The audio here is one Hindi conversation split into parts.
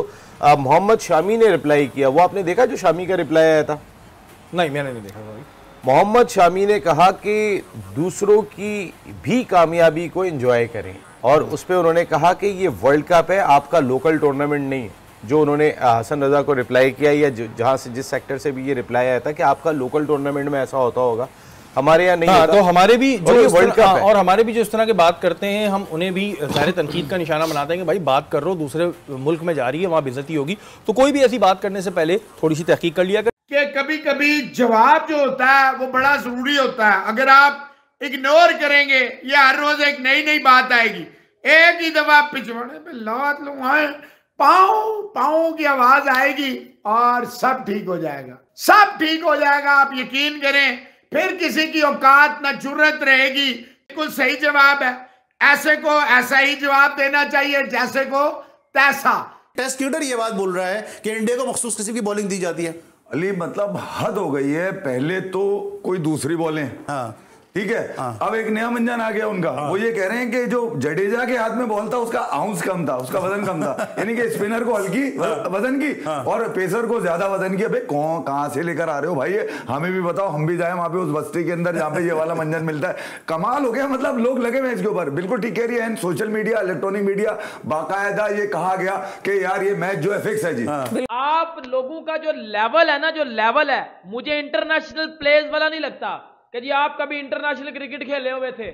तो मोहम्मद शामी ने रिप्लाई किया वो आपने देखा जो शामी का रिप्लाई आया था नहीं मैंने नहीं देखा मोहम्मद शामी ने कहा कि दूसरों की भी कामयाबी को इंजॉय करें और उस पर उन्होंने कहा कि ये वर्ल्ड कप है आपका लोकल टूर्नामेंट नहीं है जो उन्होंने हसन रजा को रिप्लाई किया या जहाँ से जिस सेक्टर से भी ये रिप्लाई आया था कि आपका लोकल टूर्नामेंट में ऐसा होता होगा हमारे यहाँ नहीं हाँ, तो हमारे भी जो वर्ल्ड कप हाँ, और हमारे भी जो इस तरह के बात करते हैं हम उन्हें भी ज़ाहिर तनकीद का निशाना बनाते हैं कि भाई बात कर रहे हो दूसरे मुल्क में जा रही है वहाँ बेजती होगी तो कोई भी ऐसी बात करने से पहले थोड़ी सी तहकीक कर लिया कर कि कभी कभी जवाब जो होता है वो बड़ा जरूरी होता है अगर आप इग्नोर करेंगे या हर रोज एक नई नई बात आएगी एक ही दफा पिछवाड़े पे लौट लो पाओ पाओ की आवाज आएगी और सब ठीक हो जाएगा सब ठीक हो जाएगा आप यकीन करें फिर किसी की औकात ना जरूरत रहेगी बिल्कुल सही जवाब है ऐसे को ऐसा ही जवाब देना चाहिए जैसे को तैसा टेस्ट ट्यूटर ये बात बोल रहा है कि इंडिया को मखसूस किसी की बॉलिंग दी जाती है अली मतलब हद हो गई है पहले तो कोई दूसरी बॉलें हाँ ठीक है हाँ। अब एक नया मंजन आ गया उनका हाँ। वो ये कह रहे हैं कि जो जडेजा के हाथ में बॉल था उसका आउंस कम था उसका वजन कम था यानी कि स्पिनर को हल्की हाँ। वजन की और पेसर को ज्यादा वजन की अबे कौन कहां से लेकर आ रहे हो भाई हमें भी बताओ हम भी जाए वहां पे उस बस्ती के अंदर जहां पे ये वाला मंजन मिलता है कमाल हो गया मतलब लोग लगे मैच के ऊपर बिल्कुल ठीक कह रही है सोशल मीडिया इलेक्ट्रॉनिक मीडिया बाकायदा ये कहा गया कि यार ये मैच जो है फिक्स है जी आप लोगों का जो लेवल है ना जो लेवल है मुझे इंटरनेशनल प्लेयर्स वाला नहीं लगता कि जी आप कभी इंटरनेशनल क्रिकेट खेले हुए थे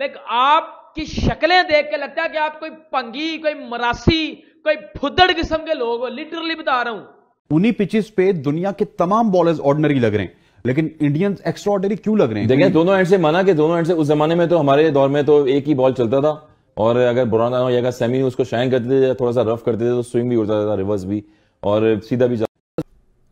लेकिन आपकी शक्लें देख के लगता है कि आप कोई पंगी कोई मरासी कोई फुदड़ किस्म के लोग लिटरली बता रहा हूं उन्हीं पिचेस पे दुनिया के तमाम बॉलर्स ऑर्डनरी लग रहे हैं लेकिन इंडियंस एक्स्ट्रॉर्डनरी क्यों लग रहे हैं देखिए दोनों एंड से माना कि दोनों एंड से उस जमाने में तो हमारे दौर में तो एक ही बॉल चलता था और अगर बुरा ना हो अगर सेमी उसको शाइन करते थे थोड़ा सा रफ करते थे तो स्विंग भी उड़ता था रिवर्स भी और सीधा भी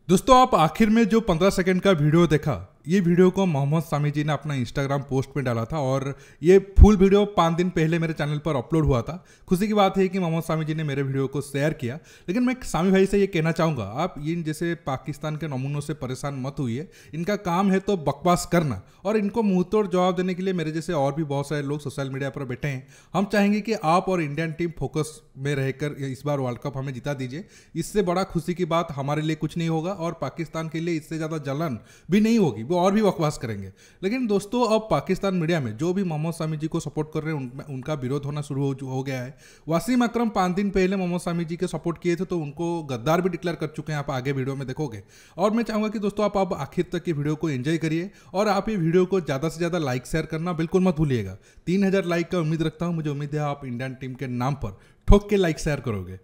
दोस्तों आप आखिर में जो पंद्रह सेकंड का वीडियो देखा ये वीडियो को मोहम्मद सामी जी ने अपना इंस्टाग्राम पोस्ट में डाला था और ये फुल वीडियो पाँच दिन पहले मेरे चैनल पर अपलोड हुआ था खुशी की बात है कि मोहम्मद सामी जी ने मेरे वीडियो को शेयर किया लेकिन मैं सामी भाई से ये कहना चाहूँगा आप इन जैसे पाकिस्तान के नमूनों से परेशान मत हुई इनका काम है तो बकवास करना और इनको मुँह जवाब देने के लिए मेरे जैसे और भी बहुत सारे लोग सोशल मीडिया पर बैठे हैं हम चाहेंगे कि आप और इंडियन टीम फोकस में रहकर इस बार वर्ल्ड कप हमें जिता दीजिए इससे बड़ा खुशी की बात हमारे लिए कुछ नहीं होगा और पाकिस्तान के लिए इससे ज़्यादा जलन भी नहीं होगी वो और भी बकवास करेंगे लेकिन दोस्तों अब पाकिस्तान मीडिया में जो भी मोहम्मद सामी जी को सपोर्ट कर रहे हैं उन, उनका विरोध होना शुरू हो, हो गया है वासीम अक्रम पाँच दिन पहले मोहम्मद सामी जी के सपोर्ट किए थे तो उनको गद्दार भी डिक्लेयर कर चुके हैं आप आगे वीडियो में देखोगे और मैं चाहूँगा कि दोस्तों आप अब आखिर तक की वीडियो को एंजॉय करिए और आप ये वीडियो को ज़्यादा से ज़्यादा लाइक शेयर करना बिल्कुल मत भूलिएगा तीन लाइक का उम्मीद रखता हूँ मुझे उम्मीद है आप इंडियन टीम के नाम पर ठोक के लाइक शेयर करोगे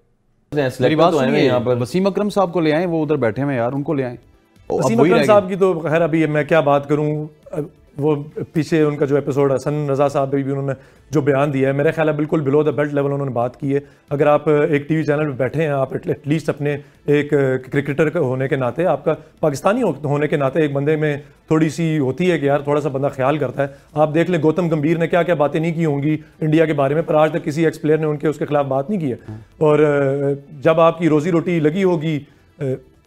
मेरी बात तो सुनिए यहाँ पर वसीम अक्रम साहब को ले आए वो उधर बैठे हैं यार उनको ले आए वसीम तो साहब की तो खैर अभी मैं क्या बात करूँ वो पीछे उनका जो एपिसोड हसन रजा साहब भी उन्होंने जो बयान दिया है मेरा ख्याल है बिल्कुल बिलो द बेल्ट लेवल उन्होंने बात की है अगर आप एक टीवी चैनल पर बैठे हैं आप एटलीस्ट अपने एक क्रिकेटर होने के नाते आपका पाकिस्तानी होने के नाते एक बंदे में थोड़ी सी होती है कि यार थोड़ा सा बंदा ख्याल करता है आप देख लें गौतम गंभीर ने क्या क्या बातें नहीं की होंगी इंडिया के बारे में पर आज तक किसी एक्स प्लेयर ने उनके उसके खिलाफ बात नहीं की है और जब आपकी रोजी रोटी लगी होगी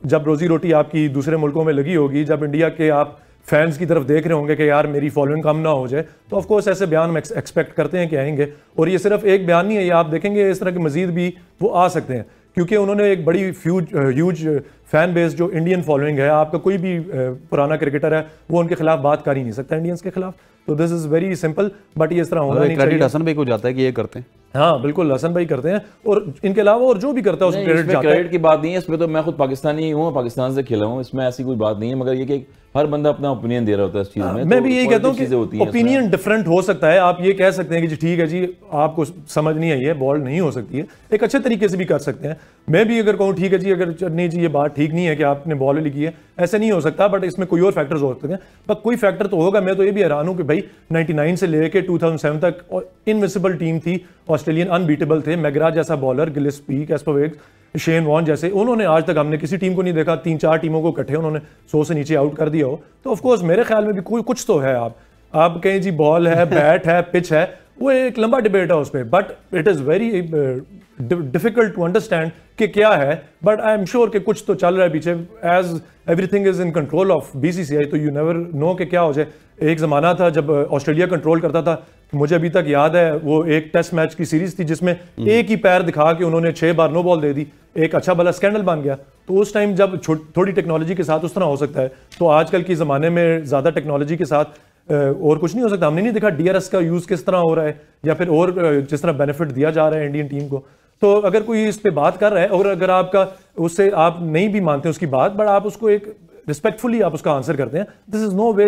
जब रोज़ी रोटी आपकी दूसरे मुल्कों में लगी होगी जब इंडिया के आप फैंस की तरफ देख रहे होंगे कि यार मेरी फॉलोइंग कम ना हो जाए तो ऑफकोर्स ऐसे बयान हम एक्सपेक्ट करते हैं कि आएंगे और ये सिर्फ एक बयान नहीं है ये आप देखेंगे इस तरह के मजीद भी वो आ सकते हैं क्योंकि उन्होंने एक बड़ी फ्यूज ह्यूज फैन बेस जो इंडियन फॉलोइंग है आपका कोई भी पुराना क्रिकेटर है वो उनके खिलाफ बात कर ही नहीं सकता इंडियंस के खिलाफ तो this is very simple but ये इस तरह होगा हसन को जाता है कि ये करते हैं हाँ बिल्कुल हसन भाई करते हैं और इनके अलावा और जो भी करता है उसमें क्रेडिट क्रेडिट की बात नहीं है इसमें तो मैं खुद पाकिस्तानी हूँ पाकिस्तान से खेला हूँ इसमें ऐसी कोई बात नहीं है मगर ये कि हर बंदा अपना ओपिनियन दे रहा होता है इस चीज़ हाँ, में मैं तो भी यही कहता हूँ कि ओपिनियन डिफरेंट हो सकता है आप ये कह सकते हैं कि जी ठीक है जी आपको समझ नहीं आई है बॉल नहीं हो सकती है एक अच्छे तरीके से भी कर सकते हैं मैं भी अगर कहूँ ठीक है जी अगर नहीं जी ये बात ठीक नहीं है कि आपने बॉल लिखी है ऐसा नहीं हो सकता बट इसमें कोई और फैक्टर्स हो सकते हैं बट कोई फैक्टर तो होगा मैं तो ये भी हैरान हूँ कि भाई 99 से लेके 2007 तक इनविजिबल टीम थी ऑस्ट्रेलियन अनबीटेबल थे मैगराज जैसा बॉलर गिलिस गिलिस्पी कैस्पोवेग शेन वॉन जैसे उन्होंने आज तक हमने किसी टीम को नहीं देखा तीन चार टीमों को इकट्ठे उन्होंने सौ से नीचे आउट कर दिया हो तो ऑफकोर्स मेरे ख्याल में भी कोई कुछ तो है आप आप कहें जी बॉल है बैट है पिच है वो एक लंबा डिबेट है उस पर but it is very difficult to understand कि क्या है बट आई एम श्योर कि कुछ तो चल रहा है पीछे as everything is in control of B C C I तो यू नेवर नो कि क्या हो जाए एक ज़माना था जब ऑस्ट्रेलिया uh, कंट्रोल करता था मुझे अभी तक याद है वो एक टेस्ट मैच की सीरीज थी जिसमें हम्म। एक ही पैर दिखा के उन्होंने छः बार नो बॉल दे दी एक अच्छा भला स्कैंडल बन गया तो उस टाइम जब थोड़ी टेक्नोलॉजी के साथ उस तरह हो सकता है तो आजकल के ज़माने में ज़्यादा टेक्नोलॉजी के साथ और कुछ नहीं हो सकता हमने नहीं देखा डी का यूज़ किस तरह हो रहा है या फिर और जिस तरह बेनिफिट दिया जा रहा है इंडियन टीम को तो अगर कोई इस पर बात कर रहा है और अगर आपका उससे आप नहीं भी मानते उसकी बात बट आप उसको एक रिस्पेक्टफुली आप उसका आंसर करते हैं this is no way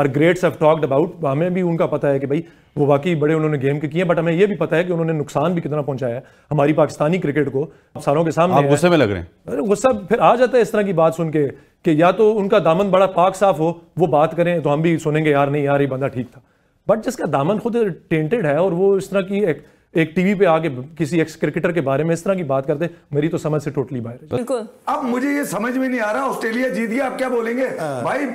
are greats have talked about हमें भी उनका पता है कि भाई वो बाकी बड़े उन्होंने गेम के किए बट हमें ये भी पता है कि उन्होंने नुकसान भी कितना पहुंचाया है हमारी पाकिस्तानी क्रिकेट को सालों के सामने आप गुस्से में लग रहे हैं अरे गुस्सा फिर आ जाता है इस तरह की बात सुन के कि या तो उनका दामन बड़ा पाक साफ हो वो बात करें तो हम भी सुनेंगे यार नहीं यार ये बंदा ठीक था बट जिसका दामन खुद टेंटेड है और वो इस तरह की एक एक टीवी पे आके किसी एक्स क्रिकेटर के बारे में इस तरह की बात करते मेरी तो समझ से टोटली बाहर बिल्कुल अब मुझे ये समझ में नहीं आ रहा ऑस्ट्रेलिया जीत गया आप क्या बोलेंगे हाँ। भाई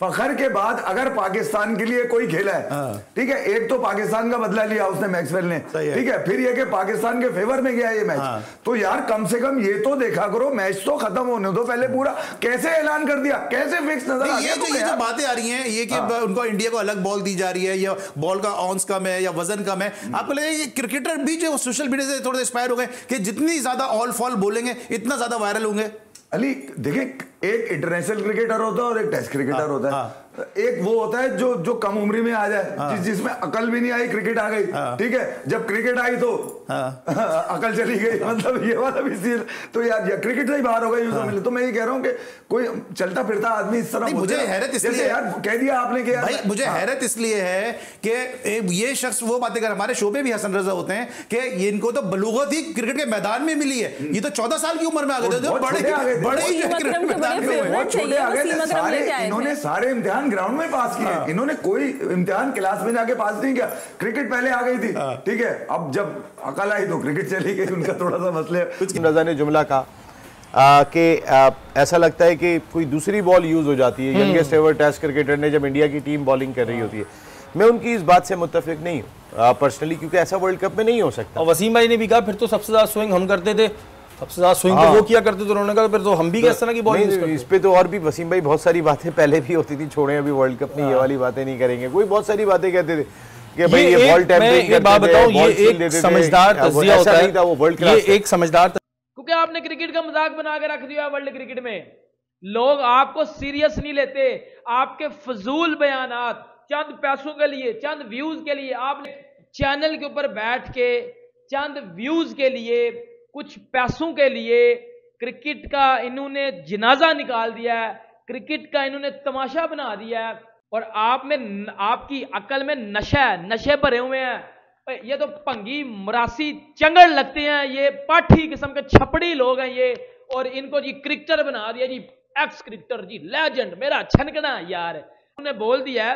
फखर के बाद अगर पाकिस्तान के लिए कोई खेला है हाँ। ठीक है एक तो पाकिस्तान का बदला लिया उसने मैक्सवेल ने ठीक है फिर ये कि पाकिस्तान के फेवर में गया ये मैच हाँ। तो यार कम से कम ये तो देखा करो मैच तो खत्म होने दो पहले पूरा कैसे ऐलान कर दिया कैसे फिक्स नजर आ ये तो- तो ये तो बातें आ रही है ये कि हाँ। उनको इंडिया को अलग बॉल दी जा रही है या बॉल का ऑन्स कम है या वजन कम है हम्म। आपको लगे क्रिकेटर भी जो सोशल मीडिया से थोड़े इंस्पायर हो गए कि जितनी ज्यादा ऑल फॉल बोलेंगे इतना ज्यादा वायरल होंगे अली देखे एक इंटरनेशनल क्रिकेटर होता है और एक टेस्ट क्रिकेटर आ, होता है आ, हाँ। एक वो होता है जो जो कम उम्री में आ जाए हाँ। जिस जिसमें अकल भी नहीं आई क्रिकेट आ गई हाँ। ठीक है जब क्रिकेट आई तो हाँ। अकल चली गई मतलब ये वाला भी सीन तो यार या क्रिकेट से ही बाहर हो गई हाँ। तो मैं ये कह रहा हूँ कि कोई चलता फिरता आदमी इस तरह मुझे हैरत इसलिए यार कह दिया आपने कि भाई मुझे हाँ। हैरत इसलिए है कि ये शख्स वो बातें कर हमारे शोबे भी हसन रजा होते हैं कि इनको तो बलूगत ही क्रिकेट के मैदान में मिली है ये तो चौदह साल की उम्र में आ गए थे बड़े बड़े क्रिकेट मैदान में छोटे आ गए मतलब मतलब इन्होंने सारे इम्तिहान ग्राउंड में पास किए हाँ। इन्होंने कोई इम्तिहान क्लास में जाके पास नहीं किया क्रिकेट पहले आ गई थी ठीक है अब जब कल आई तो क्रिकेट चली गई उनका थोड़ा सा मसले कुछ रजा ने जुमला कहा कि ऐसा लगता है कि कोई दूसरी बॉल यूज़ हो जाती है यंगेस्ट एवर टेस्ट क्रिकेटर ने जब इंडिया की टीम बॉलिंग कर रही हाँ। होती है मैं उनकी इस बात से मुतफिक नहीं हूँ पर्सनली क्योंकि ऐसा वर्ल्ड कप में नहीं हो सकता वसीम भाई ने भी कहा फिर तो सबसे ज़्यादा स्विंग हम करते थे सबसे ज्यादा स्विंग तो हाँ। वो किया करते थे उन्होंने कहा फिर तो हम भी कैसे ना कि बॉलिंग इस पर तो और भी वसीम भाई बहुत सारी बातें पहले भी होती थी छोड़े अभी वर्ल्ड कप में ये हाँ। वाली बातें नहीं करेंगे कोई बहुत सारी बातें कहते थे ये, ये एक, ये बात बताऊं ये एक समझदार तजिया होता है वो वर्ल्ड ये एक समझदार क्योंकि आपने क्रिकेट का मजाक बना के रख दिया वर्ल्ड क्रिकेट में लोग आपको सीरियस नहीं लेते आपके फजूल बयान चंद पैसों के लिए चंद व्यूज के लिए आपने चैनल के ऊपर बैठ के चंद व्यूज के लिए कुछ पैसों के लिए क्रिकेट का इन्होंने जनाजा निकाल दिया है क्रिकेट का इन्होंने तमाशा बना दिया है और आप में आपकी अकल में नशे नशे भरे हुए हैं ये तो पंगी मरासी चंगड़ लगते हैं ये पाठी किस्म के छपड़ी लोग हैं ये और इनको जी क्रिकेटर बना दिया जी एक्स क्रिकेटर जी लेजेंड मेरा छनकना यार उन्होंने बोल दिया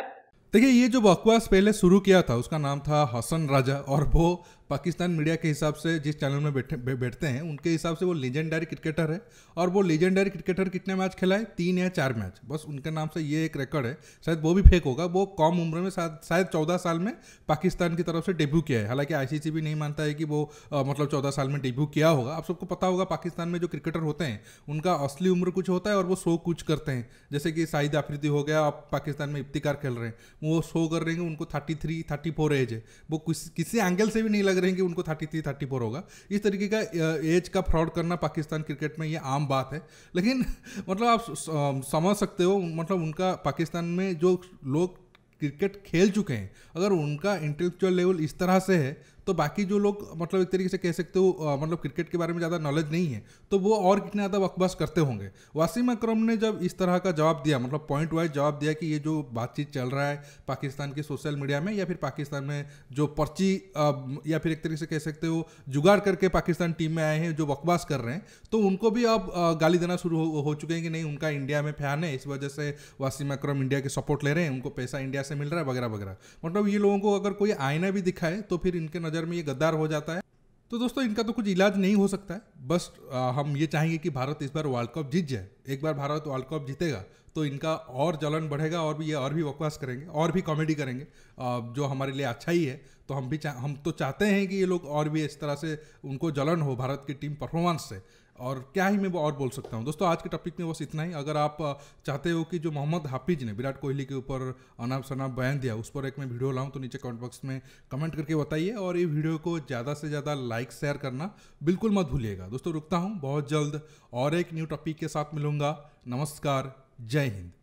देखिए ये जो बकवास पहले शुरू किया था उसका नाम था हसन राजा और वो पाकिस्तान मीडिया के हिसाब से जिस चैनल में बैठे बैठते हैं उनके हिसाब से वो लेजेंडरी क्रिकेटर है और वो लेजेंडरी क्रिकेटर कितने मैच खेला है तीन या चार मैच बस उनके नाम से ये एक रिकॉर्ड है शायद वो भी फेक होगा वो कम उम्र में शायद चौदह साल में पाकिस्तान की तरफ से डेब्यू किया है हालांकि आई भी नहीं मानता है कि वो आ, मतलब चौदह साल में डेब्यू किया होगा आप सबको पता होगा पाकिस्तान में जो क्रिकेटर होते हैं उनका असली उम्र कुछ होता है और वो शो कुछ करते हैं जैसे कि शाहिद आफरीदी हो गया आप पाकिस्तान में इफ्तिकार खेल रहे हैं वो शो कर रहे हैं उनको thirty three thirty four age है वो किसी एंगल से भी नहीं लग रहेंगे उनको थर्टी थ्री थर्टी फोर होगा इस तरीके का एज का फ्रॉड करना पाकिस्तान क्रिकेट में ये आम बात है लेकिन मतलब आप समझ सकते हो मतलब उनका पाकिस्तान में जो लोग क्रिकेट खेल चुके हैं अगर उनका इंटेलेक्चुअल लेवल इस तरह से है तो बाकी जो लोग मतलब एक तरीके से कह सकते हो मतलब क्रिकेट के बारे में ज़्यादा नॉलेज नहीं है तो वो और कितने ज़्यादा वकबस करते होंगे वासिम अक्रम ने जब इस तरह का जवाब दिया मतलब पॉइंट वाइज जवाब दिया कि ये जो बातचीत चल रहा है पाकिस्तान के सोशल मीडिया में या फिर पाकिस्तान में जो पर्ची या फिर एक तरीके से कह सकते हो जुगाड़ करके पाकिस्तान टीम में आए हैं जो वकबास कर रहे हैं तो उनको भी अब गाली देना शुरू हो, हो चुके हैं कि नहीं उनका इंडिया में फैन है इस वजह से वासिम अक्रम इंडिया के सपोर्ट ले रहे हैं उनको पैसा इंडिया से मिल रहा है वगैरह वगैरह मतलब ये लोगों को अगर कोई आईना भी दिखाए तो फिर इनके नजर नज़र में ये गद्दार हो जाता है तो दोस्तों इनका तो कुछ इलाज नहीं हो सकता है बस हम ये चाहेंगे कि भारत इस बार वर्ल्ड कप जीत जाए एक बार भारत वर्ल्ड कप जीतेगा तो इनका और जलन बढ़ेगा और भी ये और भी बकवास करेंगे और भी कॉमेडी करेंगे जो हमारे लिए अच्छा ही है तो हम भी हम तो चाहते हैं कि ये लोग और भी इस तरह से उनको जलन हो भारत की टीम परफॉर्मेंस से और क्या ही मैं वो और बोल सकता हूँ दोस्तों आज के टॉपिक में बस इतना ही अगर आप चाहते हो कि जो मोहम्मद हाफिज ने विराट कोहली के ऊपर अनाप शनाप बयान दिया उस पर एक मैं वीडियो लाऊँ तो नीचे कमेंट बॉक्स में कमेंट करके बताइए और ये वीडियो को ज़्यादा से ज़्यादा लाइक शेयर करना बिल्कुल मत भूलिएगा दोस्तों रुकता हूँ बहुत जल्द और एक न्यू टॉपिक के साथ मिलूंगा नमस्कार जय हिंद